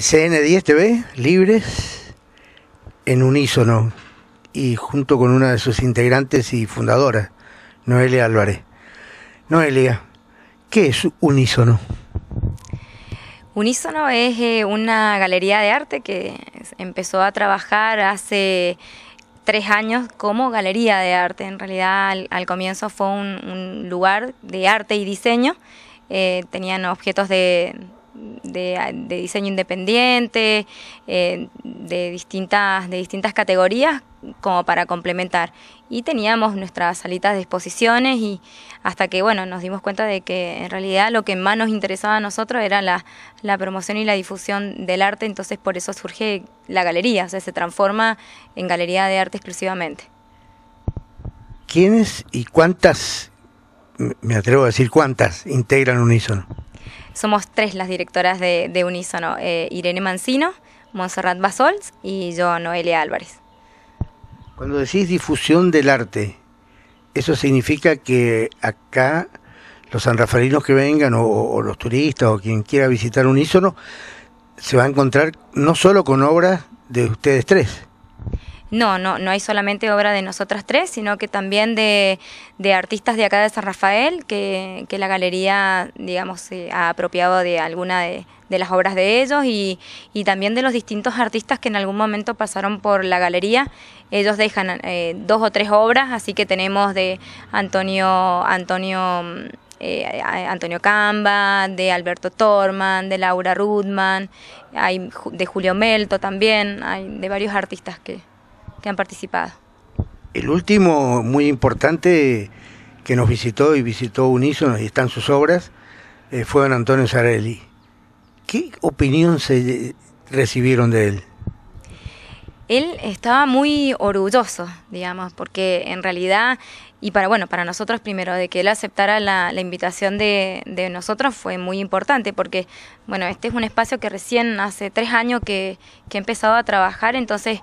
CN10 TV, libres, en unísono, y junto con una de sus integrantes y fundadora, Noelia Álvarez. Noelia, ¿qué es unísono? Unísono es eh, una galería de arte que empezó a trabajar hace tres años como galería de arte. En realidad al, comienzo fue un, lugar de arte y diseño. Eh, tenían objetos de, de, diseño independiente, eh, de, distintas, de distintas categorías como para complementar. Y teníamos nuestras salitas de exposiciones y hasta que bueno, nos dimos cuenta de que en realidad lo que más nos interesaba a nosotros era la, la promoción y la difusión del arte, entonces por eso surge la galería, o sea, se transforma en galería de arte exclusivamente. ¿Quiénes y cuántas, me atrevo a decir cuántas, integran Unison somos tres las directoras de, Unísono, eh, Irene Mancino, Montserrat Basols y yo, Noelia Álvarez. Cuando decís difusión del arte, ¿eso significa que acá los sanrafarinos que vengan o, o, los turistas o quien quiera visitar Unísono se va a encontrar no solo con obras de ustedes tres? No, no, no hay solamente obra de nosotras tres, sino que también de, artistas de acá de San Rafael, que, la galería, digamos, se ha apropiado de alguna de, las obras de ellos y, también de los distintos artistas que en algún momento pasaron por la galería. Ellos dejan eh, dos o tres obras, así que tenemos de Antonio, Antonio eh, Antonio Camba, de Alberto Torman, de Laura Rudman, de Julio Melto también, de varios artistas que, que han participado. El último, muy importante, que nos visitó y visitó Unísono y están sus obras, eh, fue don Antonio Sarelli. ¿Qué opinión se eh, recibieron de él? Él estaba muy orgulloso, digamos, porque en realidad y para bueno para nosotros primero de que él aceptara la, invitación de, nosotros fue muy importante porque bueno este es un espacio que recién hace tres años que, que he empezado a trabajar entonces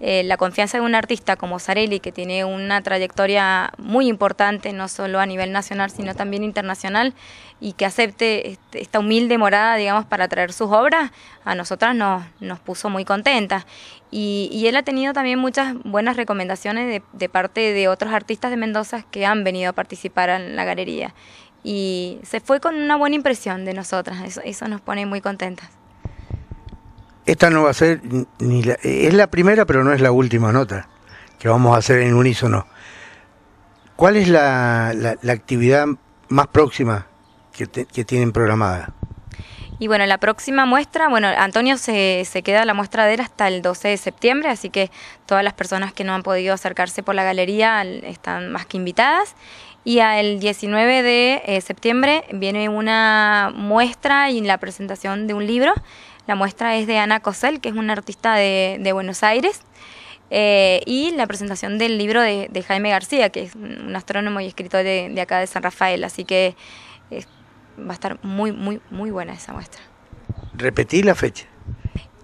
eh, la confianza de un artista como Sarelli que tiene una trayectoria muy importante no solo a nivel nacional sino también internacional y que acepte este, esta humilde morada digamos para traer sus obras a nosotras nos, nos puso muy contentas y, él ha tenido también muchas buenas recomendaciones de, de parte de otros artistas de Mendoza que han venido a participar en la galería. Y se fue con una buena impresión de nosotras, eso, nos pone muy contentas. Esta no va a ser, ni es la primera, pero no es la última nota que vamos a hacer en unísono. ¿Cuál es la, la, actividad más próxima que, que tienen programada? Y bueno, la próxima muestra, bueno, Antonio se, se queda la muestra de él hasta el 12 de septiembre, así que todas las personas que no han podido acercarse por la galería están más que invitadas. Y al 19 de eh, septiembre viene una muestra y la presentación de un libro. La muestra es de Ana Cosel, que es una artista de, de Buenos Aires. Eh, y la presentación del libro de, Jaime García, que es un astrónomo y escritor de, de acá de San Rafael. Así que eh, va a estar muy, muy, muy buena esa muestra. Repetí la fecha.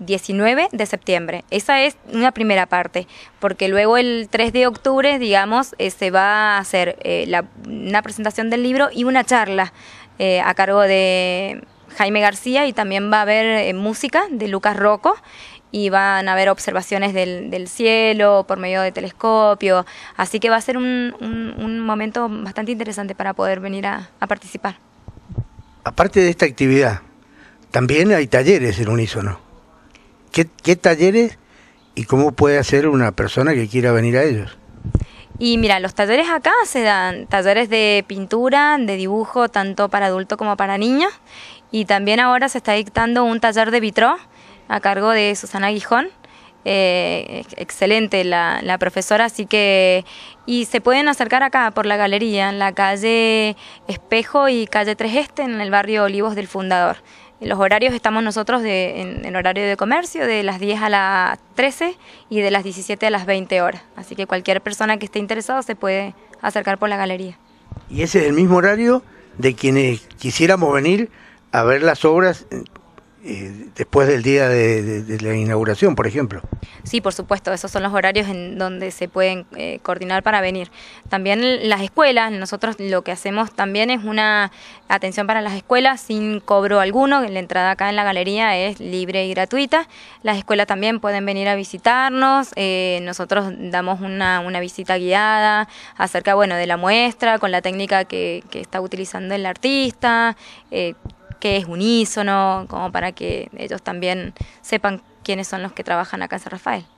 19 de septiembre. Esa es una primera parte, porque luego el 3 de octubre, digamos, eh, se va a hacer eh, la, una presentación del libro y una charla eh, a cargo de Jaime García y también va a haber música de Lucas Rocco y van a haber observaciones del, cielo por medio de telescopio, así que va a ser un, un, momento bastante interesante para poder venir a participar aparte de esta actividad, también hay talleres en unísono. ¿Qué, talleres y cómo puede hacer una persona que quiera venir a ellos? Y mira, los talleres acá se dan, talleres de pintura, de dibujo, tanto para adulto como para niños. Y también ahora se está dictando un taller de vitro a cargo de Susana Guijón eh, excelente la, profesora, así que... Y se pueden acercar acá por la galería, en la calle Espejo y calle 3 Este, en el barrio Olivos del Fundador. los horarios estamos nosotros en, el horario de comercio de las 10 a las 13 y de las 17 a las 20 horas. Así que cualquier persona que esté interesada se puede acercar por la galería. Y ese es el mismo horario de quienes quisiéramos venir a ver las obras eh, después del día de, la inauguración, por ejemplo. Sí, por supuesto, esos son los horarios en donde se pueden eh, coordinar para venir. También las escuelas, nosotros lo que hacemos también es una atención para las escuelas sin cobro alguno, la entrada acá en la galería es libre y gratuita. Las escuelas también pueden venir a visitarnos, eh, nosotros damos una, visita guiada acerca bueno, de la muestra, con la técnica que, que está utilizando el artista, que es unísono, como para que ellos también sepan quiénes son los que trabajan acá en San Rafael.